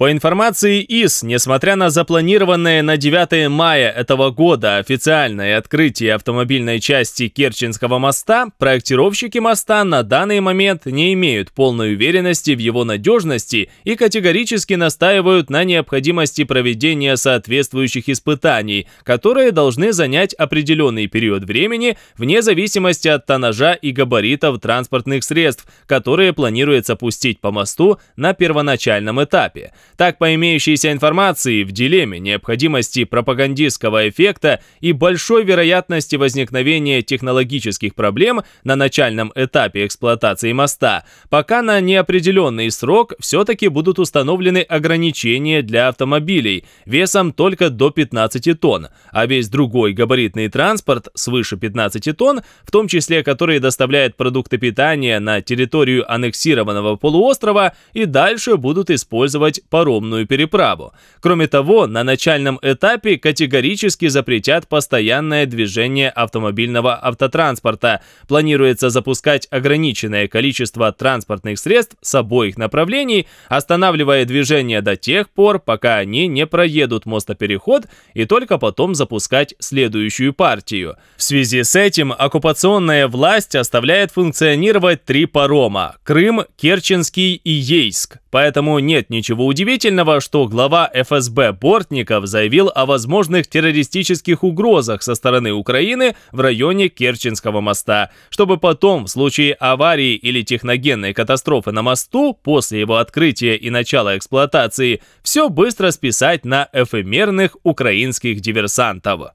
По информации ИС, несмотря на запланированное на 9 мая этого года официальное открытие автомобильной части Керченского моста, проектировщики моста на данный момент не имеют полной уверенности в его надежности и категорически настаивают на необходимости проведения соответствующих испытаний, которые должны занять определенный период времени вне зависимости от тонажа и габаритов транспортных средств, которые планируется пустить по мосту на первоначальном этапе. Так, по имеющейся информации, в дилемме необходимости пропагандистского эффекта и большой вероятности возникновения технологических проблем на начальном этапе эксплуатации моста, пока на неопределенный срок все-таки будут установлены ограничения для автомобилей весом только до 15 тонн, а весь другой габаритный транспорт свыше 15 тонн, в том числе который доставляет продукты питания на территорию аннексированного полуострова и дальше будут использовать по паромную переправу. Кроме того, на начальном этапе категорически запретят постоянное движение автомобильного автотранспорта. Планируется запускать ограниченное количество транспортных средств с обоих направлений, останавливая движение до тех пор, пока они не проедут мостопереход и только потом запускать следующую партию. В связи с этим оккупационная власть оставляет функционировать три парома – Крым, Керченский и Ейск. Поэтому нет ничего удивительного, Удивительного, что глава ФСБ Бортников заявил о возможных террористических угрозах со стороны Украины в районе Керченского моста, чтобы потом, в случае аварии или техногенной катастрофы на мосту, после его открытия и начала эксплуатации, все быстро списать на эфемерных украинских диверсантов.